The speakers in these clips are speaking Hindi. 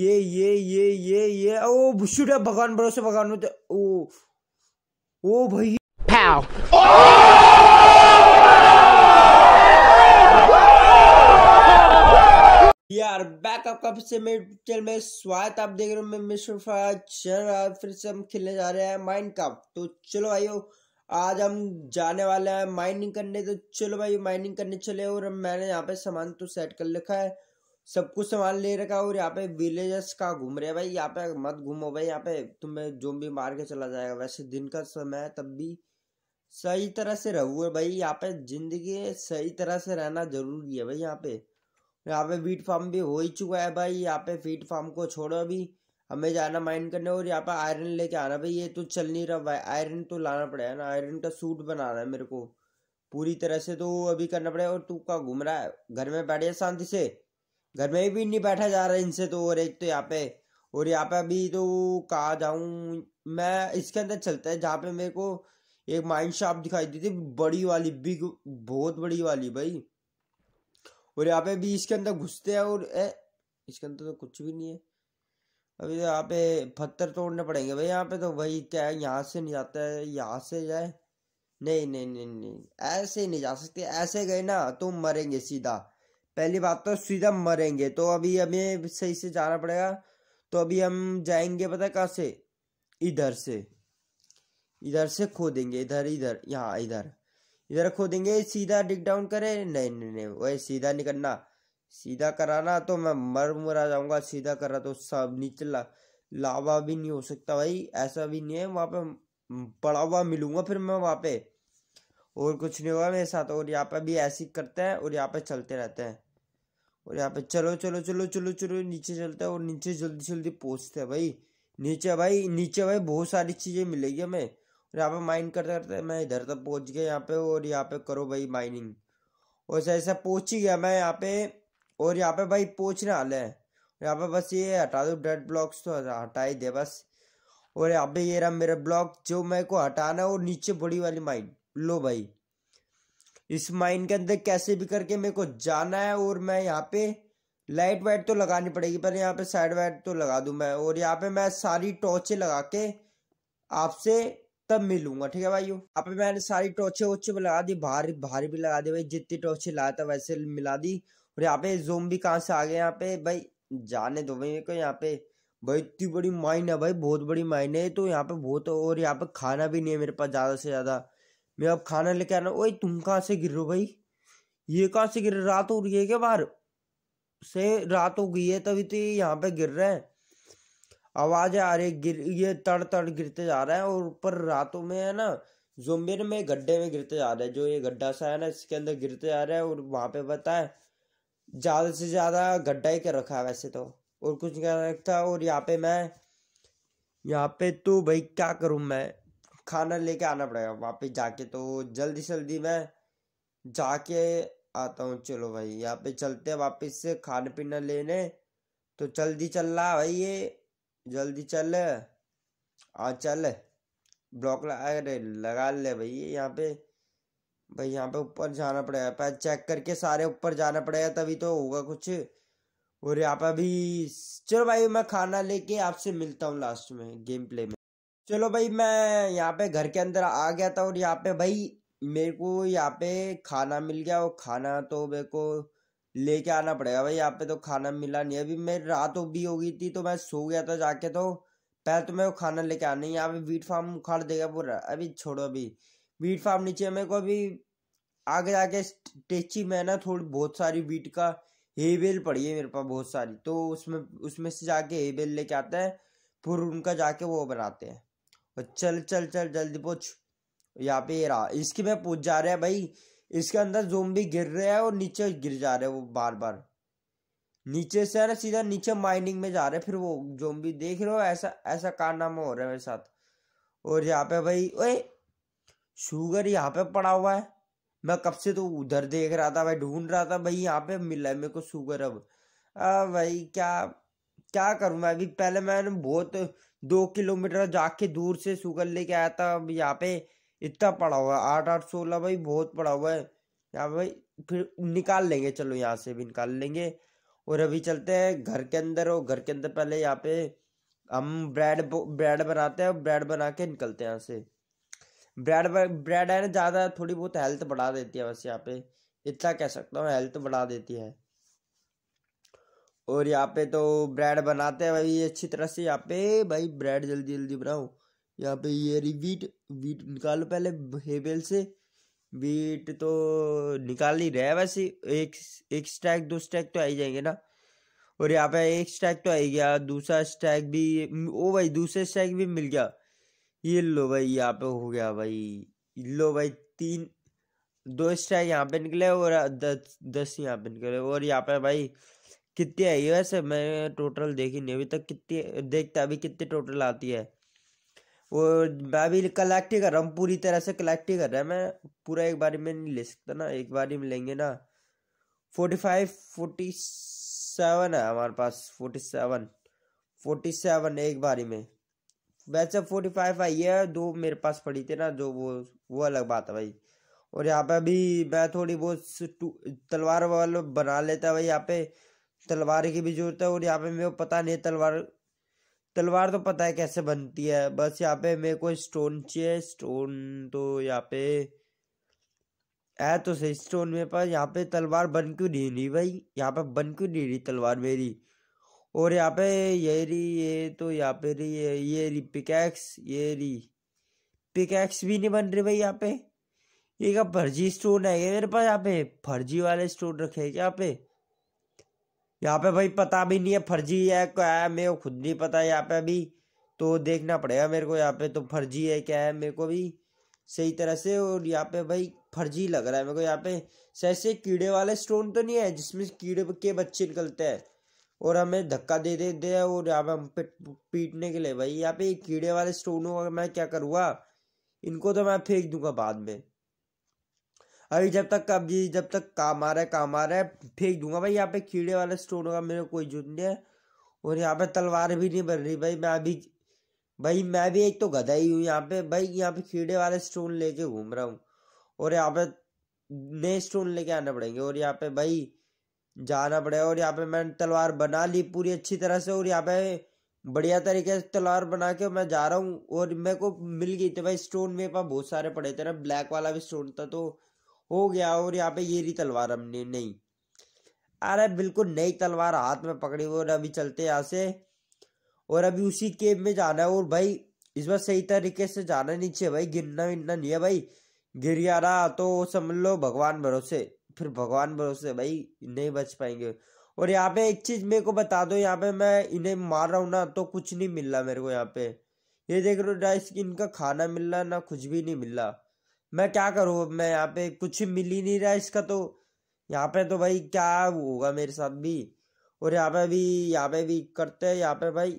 ये ये ये ये ये ओ बुशुट है भगवान भरोसे भगवान में तो, ओ ओ भाई पाव यार बैकअप कब से मेरे चैनल में स्वागत आप देख रहे हो मैं मिस्टर फराज चल रहा फिर से हम खेलने जा रहे हैं माइंड कप तो चलो भाइयों आज हम जाने वाले हैं माइनिंग करने तो चलो भाई माइनिंग करने चले और मैंने यहाँ पे सामान तो सेट कर रखा है सब कुछ सामान ले रखा और यहाँ पे विलेजर्स का घूम रहे भाई यहाँ पे मत घूमो भाई यहाँ पे तुम्हें जो भी मार के चला जाएगा वैसे दिन का समय है तब भी सही तरह से रहो भाई यहाँ पे जिंदगी सही तरह से रहना जरूरी है भाई यहाँ पे यहाँ पे वीट फार्म भी हो ही चुका है भाई यहाँ पे वीट फार्म को छोड़ो अभी हमें जाना माइन करने और यहाँ पे आयरन लेके आना भाई ये तो चल नहीं रहा भाई आयरन तो लाना पड़ेगा ना आयरन का सूट बनाना है मेरे को पूरी तरह से तो अभी करना पड़ेगा और तू का घूम रहा है घर में बैठे शांति से घर में भी नहीं बैठा जा रहा है इनसे तो और एक तो यहाँ पे और यहाँ पे अभी तो कहा जाऊं मैं इसके अंदर चलता है जहाँ पे मेरे को एक माइंड शॉप दिखाई दी थी बड़ी वाली बिग बहुत बड़ी वाली भाई और यहाँ पे भी इसके अंदर घुसते हैं और ए, इसके अंदर तो कुछ भी नहीं है अभी तो यहाँ पे पत्थर तोड़ने पड़ेंगे भाई यहाँ पे तो भाई क्या है यहाँ से नहीं जाता है यहाँ से जाए नहीं नहीं नहीं नहीं ऐसे नहीं जा सकते ऐसे गए ना तो मरेंगे सीधा पहली बात तो सीधा मरेंगे तो अभी हमें सही से जाना पड़ेगा तो अभी हम जाएंगे पता कहाँ से इधर से इधर से खोदेंगे इधर इधर यहाँ इधर इधर खोदेंगे सीधा डिग डाउन करे नहीं नहीं नहीं वही सीधा नहीं करना सीधा कराना तो मैं मर मरा जाऊंगा सीधा करा तो सब नीचे ला, लावा भी नहीं हो सकता भाई ऐसा भी नहीं है वहाँ पे पड़ा हुआ मिलूंगा फिर मैं वहाँ पे और कुछ नहीं होगा मेरे साथ और यहाँ पे भी ऐसे ही करते हैं और यहाँ पे चलते रहते हैं और यहाँ पे चलो चलो चलो चलो चलो नीचे चलते हैं और नीचे जल्दी जल्दी पहुँचते हैं भाई नीचे भाई नीचे भाई बहुत सारी चीज़ें मिलेगी हमें और यहाँ पे माइन करते करते मैं इधर तक पहुँच गया यहाँ पे और यहाँ पे करो भाई माइनिंग और ऐसा पहुँच ही गया मैं यहाँ पे और यहाँ पे भाई पहुँचने वाले है यहाँ पे बस ये हटा दो डेड ब्लॉक्स तो हटा ही दे बस और यहाँ पे ये रहा मेरा ब्लॉक जो मेरे को हटाना है और नीचे बड़ी वाली माइन लो भाई इस माइन के अंदर कैसे भी करके मेरे को जाना है और मैं यहाँ पे लाइट वाइट तो लगानी पड़ेगी पर यहाँ पे साइड वाइट तो लगा दू मैं और यहाँ पे मैं सारी टॉर्चे लगा के आपसे तब मिलूंगा ठीक है भाई यहाँ पे मैंने सारी टॉर्चे वोचे लगा दी बाहर बाहर भी लगा दी भाई जितनी टॉर्चे लाया था वैसे मिला दी और यहाँ पे जोम भी कहाँ से आ गए यहाँ पे भाई जाने दो भाई मेरे को यहाँ पे भाई इतनी बड़ी माइन है भाई बहुत बड़ी माइन है तो यहाँ पे बहुत और यहाँ पे खाना भी नहीं है मेरे पास ज़्यादा से ज़्यादा मैं अब खाना लेके आ रहा हूँ ओए तुम कहाँ से गिर रहे हो भाई ये कहाँ से गिर रात हो रही है क्या बाहर से रात हो गई है तभी तो ये यहाँ पे गिर रहे हैं आवाज आ रही गिर ये तड़ तड़ गिरते जा रहा है और ऊपर रातों में है ना जोम्बियर में गड्ढे में गिरते जा रहे हैं जो ये गड्ढा सा है ना इसके अंदर गिरते जा रहे हैं और वहां पे पता है ज़्यादा से ज़्यादा गड्ढा ही कर रखा है वैसे तो और कुछ कर रखता और यहाँ पे मैं यहाँ पे तो भाई क्या करूं मैं खाना लेके आना पड़ेगा वापस जाके तो जल्दी जल्दी मैं जाके आता हूँ चलो भाई यहाँ पे चलते हैं वापस से खाना पीना लेने तो जल्दी चल रहा भाई ये जल्दी चल आ हाँ, चल ब्लॉक अरे लगा ले भाई यहाँ पे भाई यहाँ पे ऊपर जाना पड़ेगा पहले चेक करके सारे ऊपर जाना पड़ेगा तभी तो होगा कुछ और यहाँ पे अभी चलो भाई मैं खाना लेके आपसे मिलता हूँ लास्ट में गेम प्ले में चलो भाई मैं यहाँ पे घर के अंदर आ गया था और यहाँ पे भाई मेरे को यहाँ पे खाना मिल गया और खाना तो मेरे को लेके आना पड़ेगा भाई यहाँ पे तो खाना मिला नहीं अभी मेरी रात हो भी हो गई थी तो मैं सो गया था जाके तो पहले तो मैं वो खाना लेके आना है यहाँ पे वीट फार्म उखाड़ देगा पूरा अभी छोड़ो अभी वीट फार्म नीचे मेरे को अभी आगे जाके टेची में ना थोड़ी बहुत सारी वीट का हेबेल पड़ी है मेरे पास बहुत सारी तो उसमें उसमें से जाके हेबेल लेके आते हैं फिर उनका जाके वो बनाते हैं तो चल चल चल जल्दी पूछ यहाँ पे ये रहा इसकी मैं पूछ जा रहा है भाई इसके अंदर जोम भी गिर रहे हैं और नीचे गिर जा रहे हैं वो बार बार नीचे से ना सीधा नीचे माइनिंग में जा रहे हैं फिर वो जोम भी देख रहे हो ऐसा ऐसा कारनामा हो रहा है मेरे साथ और यहाँ पे भाई ओए शुगर यहाँ पे पड़ा हुआ है मैं कब से तो उधर देख रहा था भाई ढूंढ रहा था भाई यहाँ पे मिला है मेरे को शुगर अब आ भाई क्या क्या करूँ मैं अभी पहले मैंने बहुत दो किलोमीटर जाके दूर से शुगर लेके आया था अब यहाँ पे इतना पड़ा हुआ है आठ आठ सोलह भाई बहुत पड़ा हुआ है यहाँ भाई फिर निकाल लेंगे चलो यहाँ से भी निकाल लेंगे और अभी चलते हैं घर के अंदर और घर के अंदर पहले यहाँ पे हम ब्रेड ब्रेड बनाते हैं ब्रेड बना के निकलते हैं यहाँ से ब्रेड ब्रेड है ना ज़्यादा थोड़ी बहुत हेल्थ बढ़ा देती है बस यहाँ पे इतना कह सकता हूँ हेल्थ बढ़ा देती है और यहाँ पे तो ब्रेड बनाते हैं भाई अच्छी तरह से यहाँ पे भाई ब्रेड जल्दी जल्दी बनाओ यहाँ पे ये रही वीट वीट निकालो पहले हेबेल से वीट तो निकाल ही रहा है वैसे एक एक स्टैक दो स्टैक तो आई जाएंगे ना और यहाँ पे एक स्टैक तो आई गया दूसरा स्टैक भी ओ भाई दूसरा स्टैक भी मिल गया ये लो भाई यहाँ पे हो गया भाई लो भाई तीन दो स्टैक यहाँ पे निकले और दस दस यहाँ पे निकले और यहाँ पे भाई कितनी आई है वैसे मैं टोटल देखी नहीं अभी तक कितनी देखते अभी कितनी टोटल आती है वो मैं अभी कलेक्ट ही कर रहा हूँ पूरी तरह से कलेक्ट ही कर रहा है मैं पूरा एक बारी में नहीं ले सकता ना एक बारी में लेंगे ना फोर्टी फाइव फोर्टी सेवन है हमारे पास फोर्टी सेवन फोर्टी सेवन एक बारी में वैसे फोर्टी फाइव आई है दो मेरे पास पड़ी थी ना जो वो वो अलग बात है भाई और यहाँ पे अभी मैं थोड़ी बहुत तलवार वाल बना लेता भाई यहाँ पे तलवार की भी जरूरत है और यहाँ पे मेरे को पता नहीं तलवार तलवार तो पता है कैसे बनती है बस यहाँ पे मेरे को स्टोन चाहिए स्टोन तो यहाँ पे है तो सही स्टोन मेरे पास यहाँ पे तलवार बन क्यों नहीं रही भाई यहाँ पे बन क्यों नहीं रही तलवार मेरी और यहाँ पे ये रही ये तो यहाँ पे रही ये ये रही पिकैक्स ये रही पिकैक्स भी नहीं बन रही भाई यहाँ पे ये क्या फर्जी स्टोन है ये मेरे पास यहाँ पे फर्जी वाले स्टोन रखे क्या यहाँ पे यहाँ पे भाई पता भी नहीं है फर्जी है क्या है मेरे को खुद नहीं पता यहाँ पे अभी तो देखना पड़ेगा मेरे को यहाँ पे तो फर्जी है क्या है मेरे को भी सही तरह से और यहाँ पे भाई फर्जी लग रहा है मेरे को यहाँ पे सैसे कीड़े वाले स्टोन तो नहीं है जिसमें कीड़े के बच्चे निकलते हैं और हमें धक्का दे देते हैं और यहाँ पे हम पीटने के लिए भाई यहाँ पे कीड़े वाले स्टोनों का मैं क्या करूँगा इनको तो मैं फेंक दूंगा बाद में अभी जब तक कब्जी जब तक काम आ रहा है काम आ रहा है फेंक दूंगा भाई यहाँ पे कीड़े वाले स्टोन होगा मेरे कोई जुट नहीं है और यहाँ पे तलवार भी नहीं बन रही भाई मैं अभी भाई मैं भी एक तो गधा ही हूँ यहाँ पे भाई यहाँ पे कीड़े वाले स्टोन लेके घूम रहा हूँ और यहाँ पे नए स्टोन लेके आना पड़ेंगे और यहाँ पे भाई जाना पड़ेगा और यहाँ पे मैंने तलवार बना ली पूरी अच्छी तरह से और यहाँ पे बढ़िया तरीके से तलवार बना के मैं जा रहा हूँ और मेरे को मिल गई थी भाई स्टोन मेरे पास बहुत सारे पड़े थे ना ब्लैक वाला भी स्टोन था तो हो गया और यहाँ पे ये रही तलवार हमने नहीं अरे बिल्कुल नई तलवार हाथ में पकड़ी और अभी चलते यहाँ से और अभी उसी केब में जाना है और भाई इस बार सही तरीके से जाना नीचे भाई गिरना विरना नहीं है भाई गिर गया रहा तो समझ लो भगवान भरोसे फिर भगवान भरोसे भाई नहीं बच पाएंगे और यहाँ पे एक चीज मेरे को बता दो यहाँ पे मैं इन्हें मार रहा हूँ ना तो कुछ नहीं मिल रहा मेरे को यहाँ पे ये देख रहे हो इनका खाना मिल रहा ना कुछ भी नहीं मिल रहा मैं क्या करूँ मैं यहाँ पे कुछ मिल ही नहीं रहा इसका तो यहाँ पे तो भाई क्या होगा मेरे साथ भी और यहाँ पे भी यहाँ पे भी करते हैं यहाँ पे भाई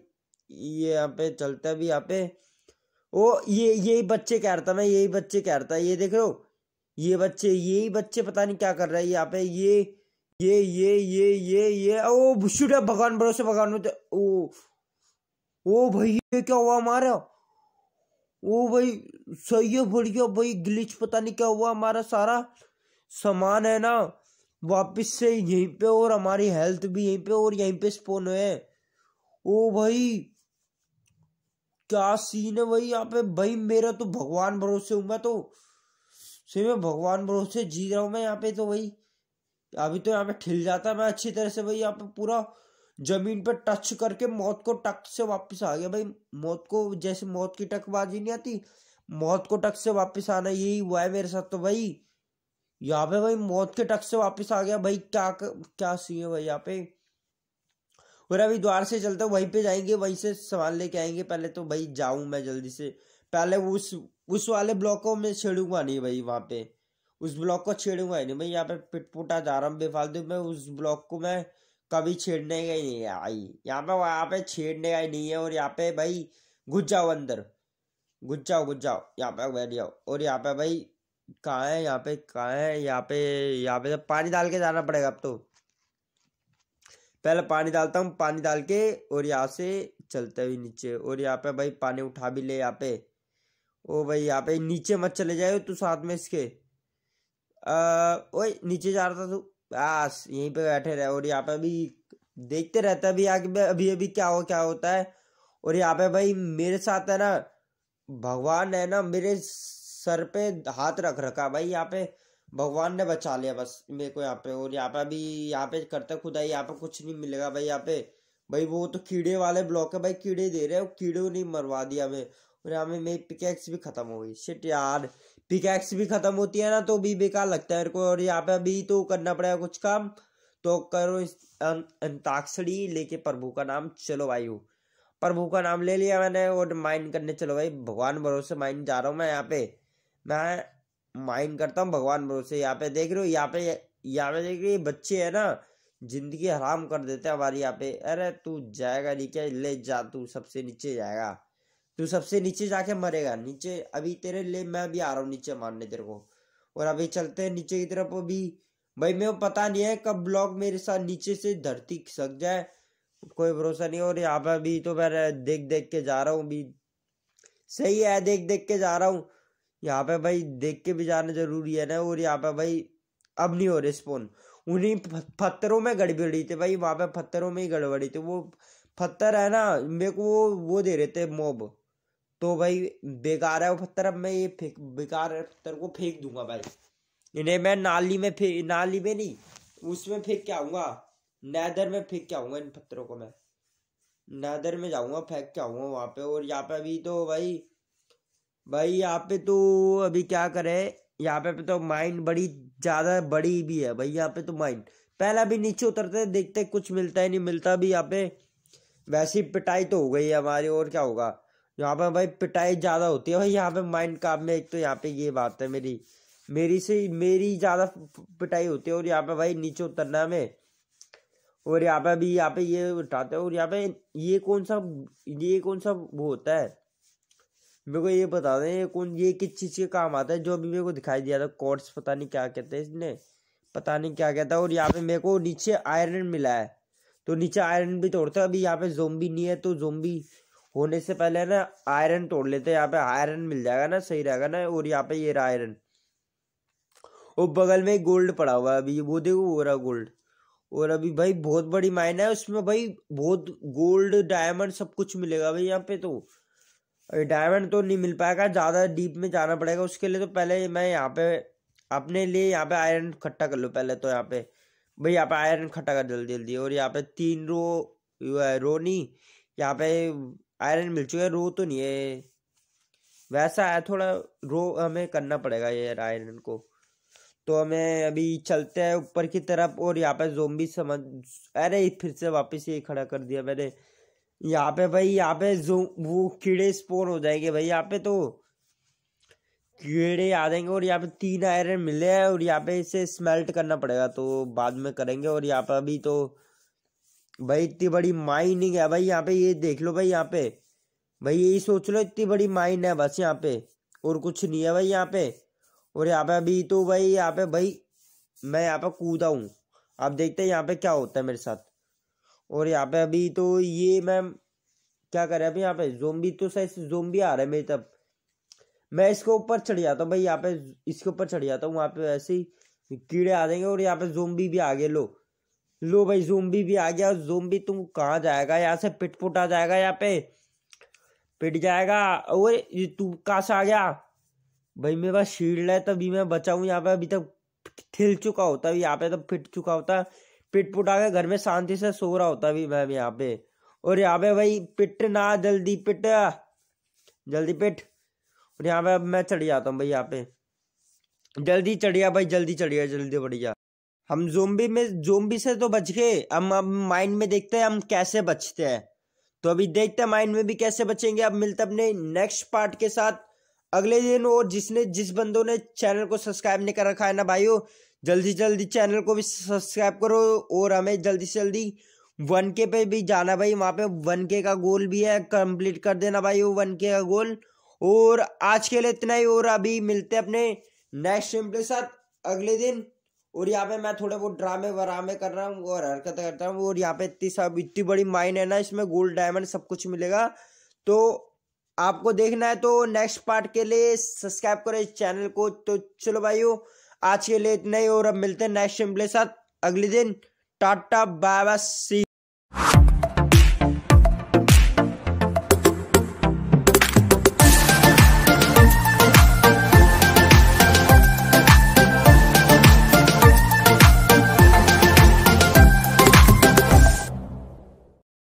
ये यहाँ पे चलते हैं भी यहाँ पे ओ ये यही बच्चे कह रहा था मैं यही बच्चे कह रहा था ये देख लो ये बच्चे यही बच्चे पता नहीं क्या कर रहे हैं यहाँ पे ये ये ये ये ये ये ओ शूट है भगवान भरोसे भगवान में तो, ओ ओ भाई ये क्या हुआ हमारा ओ भाई सही है बढ़िया भाई ग्लिच पता नहीं क्या हुआ हमारा सारा सामान है ना वापस से यहीं पे और हमारी हेल्थ भी यहीं पे और यहीं पे स्पोन है ओ भाई क्या सीन है भाई यहाँ पे भाई मेरा तो भगवान भरोसे हूं मैं तो सही में भगवान भरोसे जी रहा हूं मैं यहाँ पे तो भाई अभी तो यहाँ पे ठिल जाता मैं अच्छी तरह से भाई यहाँ पे पूरा जमीन पे टच करके मौत को टक से वापस आ गया भाई मौत को जैसे मौत की टकबाजी नहीं आती मौत को टक से वापस आना यही हुआ है मेरे साथ तो भाई यहाँ पे भाई मौत के टक से वापस आ गया भाई क्या क्या सी है भाई यहाँ पे और अभी द्वार से चलते वहीं पे जाएंगे वहीं से सामान लेके आएंगे पहले तो भाई जाऊं मैं जल्दी से पहले उस उस वाले ब्लॉक को मैं छेड़ूंगा नहीं भाई वहां पे उस ब्लॉक को छेड़ूंगा ही नहीं भाई यहाँ पे पिटपुटा जा रहा हूँ बेफालतू में उस ब्लॉक को मैं कभी छेड़ने का ही नहीं आई यहाँ पे वहां पे छेड़ने का ही नहीं है और यहाँ पे भाई घुस जाओ अंदर घुस जाओ घुस जाओ यहाँ पे बैठ जाओ और यहाँ पे भाई कहाँ है यहाँ पे कहाँ है यहाँ पे यहाँ पे तो पानी डाल के जाना पड़ेगा अब तो पहले पानी डालता हूँ पानी डाल के और यहाँ से चलते हुए नीचे और यहाँ पे भाई पानी उठा भी ले यहाँ पे ओ भाई यहाँ पे नीचे मत चले जाए तू साथ में इसके अः नीचे जा रहा था तू बस यहीं पे बैठे रहे और यहाँ पे अभी देखते रहते अभी आगे अभी अभी क्या हो क्या होता है और यहाँ पे भाई मेरे साथ है ना भगवान है ना मेरे सर पे हाथ रख रखा भाई यहाँ पे भगवान ने बचा लिया बस मेरे को यहाँ पे और यहाँ पे अभी यहाँ पे करते खुदाई यहाँ पे कुछ नहीं मिलेगा भाई यहाँ पे भाई वो तो कीड़े वाले ब्लॉक है भाई कीड़े दे रहे हैं कीड़े नहीं मरवा दिया हमें और यहाँ में मेरी पिकैक्स भी खत्म हो गई शिट यार पिकैक्स भी खत्म होती है ना तो भी बेकार लगता है मेरे को और यहाँ पे अभी तो करना पड़ेगा कुछ काम तो करो अं-, अंताक्षरी लेके प्रभु का नाम चलो भाई प्रभु का नाम ले लिया मैंने और माइन करने चलो भाई भगवान भरोसे माइन जा रहा हूँ मैं यहाँ पे मैं माइन करता हूँ भगवान भरोसे यहाँ पे देख रहे हो यहाँ पे यहाँ पे देख रही बच्चे है ना जिंदगी हराम कर देते हैं हमारी यहाँ पे अरे तू जाएगा नहीं क्या ले जा तू सबसे नीचे जाएगा तू सबसे नीचे जाके मरेगा नीचे अभी तेरे ले मैं भी आ रहा हूँ नीचे मारने तेरे को और अभी चलते हैं नीचे की तरफ अभी भाई मेरे को पता नहीं है कब ब्लॉक मेरे साथ नीचे से धरती खिसक जाए कोई भरोसा नहीं और यहाँ पर भी तो मैं देख देख के जा रहा हूँ अभी सही है देख देख के जा रहा हूँ यहाँ पे भाई देख के भी जाना जरूरी है ना और यहाँ पे भाई अब नहीं हो रहे स्पोन उन्हीं पत्थरों में गड़बड़ी थी भाई वहाँ पे पत्थरों में ही गड़बड़ी थी वो पत्थर है ना मेरे को वो वो दे रहे थे मोब तो भाई बेकार है वो पत्थर अब मैं ये फेंक बेकार पत्थर को फेंक दूंगा भाई इन्हें मैं नाली में फेंक नाली में नहीं उसमें फेंक के आऊंगा नैदर में फेंक के आऊंगा इन पत्थरों को मैं नैदर में जाऊंगा फेंक के आऊंगा वहां पे और यहाँ पे अभी तो भाई भाई यहाँ पे तो अभी क्या करे यहाँ पे तो माइंड बड़ी ज्यादा बड़ी भी है भाई यहाँ पे तो माइंड पहला भी नीचे उतरते हैं देखते हैं कुछ मिलता ही नहीं मिलता भी यहाँ पे वैसी पिटाई तो हो गई है हमारी और क्या होगा यहाँ पे भाई पिटाई ज्यादा होती है भाई यहाँ पे माइंड काम में एक तो यहाँ पे ये बात है मेरी मेरी से मेरी ज्यादा पिटाई होती है और यहाँ पे भाई नीचे उतरना में और यहाँ पे अभी यहाँ पे ये उठाते हैं और यहाँ पे ये कौन सा ये कौन सा वो होता है मेरे को ये बता दें ये कौन ये किस चीज़ के काम आता है जो अभी मेरे को दिखाई दिया था कॉर्ड्स पता नहीं क्या कहते हैं इसने पता नहीं क्या कहता है और यहाँ पे मेरे को नीचे आयरन मिला है तो नीचे आयरन भी तोड़ता है अभी यहाँ पे जोम्बी नहीं है तो जोम्बी होने से पहले ना आयरन तोड़ लेते हैं यहाँ पे आयरन मिल जाएगा ना सही रहेगा ना और यहाँ पे ये आयरन और बगल में गोल्ड पड़ा हुआ है अभी वो देखो वो रहा गोल्ड और अभी भाई बहुत बड़ी माइन है उसमें भाई बहुत गोल्ड डायमंड सब कुछ मिलेगा भाई यहाँ पे तो अभी डायमंड तो नहीं मिल पाएगा ज़्यादा डीप में जाना पड़ेगा उसके लिए तो पहले मैं यहाँ पे अपने लिए यहाँ पे आयरन इकट्ठा कर लो पहले तो यहाँ पे भाई यहाँ पे आयरन इकट्ठा कर जल्दी जल्दी और यहाँ पे तीन रो रो नहीं यहाँ पे आयरन मिल चुका है रो तो नहीं है वैसा है थोड़ा रो हमें करना पड़ेगा ये आयरन को तो हमें अभी चलते हैं ऊपर की तरफ और यहाँ पे जोम्बी समझ अरे फिर से वापस ये खड़ा कर दिया मैंने यहाँ पे भाई यहाँ पे जो वो कीड़े स्पोर हो जाएंगे भाई यहाँ पे तो कीड़े आ जाएंगे और यहाँ पे तीन आयरन मिले हैं और यहाँ पे इसे स्मेल्ट करना पड़ेगा तो बाद में करेंगे और यहाँ पे अभी तो भाई इतनी बड़ी माइनिंग है भाई यहाँ पे ये देख लो भाई यहाँ पे भाई यही सोच लो इतनी बड़ी माइन है बस यहाँ पे और कुछ नहीं है भाई यहाँ पे और यहाँ पे अभी तो भाई यहाँ पे भाई मैं यहाँ पे कूदा हूँ आप देखते हैं यहाँ पे क्या होता है मेरे साथ और यहाँ पे अभी तो ये मैं क्या कर रहा है अभी यहाँ पे जोम्बी तो सही जोम्बी आ रहा है मेरी तब मैं इसके ऊपर चढ़ जाता हूँ भाई यहाँ पे इसके ऊपर चढ़ जाता हूँ वहाँ पे ऐसे ही कीड़े आ जाएंगे और यहाँ पे जोम्बी भी आ गए लो लो भाई जोम्बी भी आ गया जोम्बी तुम कहाँ जाएगा यहाँ से पिटपुट आ जाएगा यहाँ पे पिट जाएगा और तू कहा से आ गया भाई मेरे पास शील्ड है तभी मैं बचा हूँ यहाँ पे अभी तक खिल चुका होता है यहाँ पे तो फिट चुका होता पिट पुट के घर में शांति से सो रहा होता भी मैम यहाँ पे और यहाँ पे भाई पिट ना जल्दी पिट जल्दी पिट और यहाँ पे अब मैं चढ़ जाता हूँ भाई यहाँ पे जल्दी चढ़िया भाई जल्दी चढ़िया जल्दी बढ़िया हम जोम्बी में जोम्बी से तो बच गए हम अब माइंड में देखते हैं हम कैसे बचते हैं तो अभी देखते हैं माइंड में भी कैसे बचेंगे अब मिलते अपने नेक्स्ट पार्ट के साथ अगले दिन और जिसने जिस बंदों ने चैनल को सब्सक्राइब नहीं कर रखा है ना भाइयों जल्दी जल्दी चैनल को भी सब्सक्राइब करो और हमें जल्दी से जल्दी वन के पे भी जाना भाई वहाँ पे वन के का गोल भी है कंप्लीट कर देना भाई वो वन के का गोल और आज के लिए इतना ही और अभी मिलते हैं अपने नेक्स्ट टीम के साथ अगले दिन और यहाँ पे मैं थोड़े बहुत ड्रामे वरामे कर रहा हूँ और हरकत करता हूँ और यहाँ पे इतनी सब इतनी बड़ी माइन है ना इसमें गोल्ड डायमंड सब कुछ मिलेगा तो आपको देखना है तो नेक्स्ट पार्ट के लिए सब्सक्राइब करें इस चैनल को तो चलो भाई आज के लिए इतना ही और अब मिलते हैं नेक्स्ट के साथ अगले दिन टाटा बाय बाय सी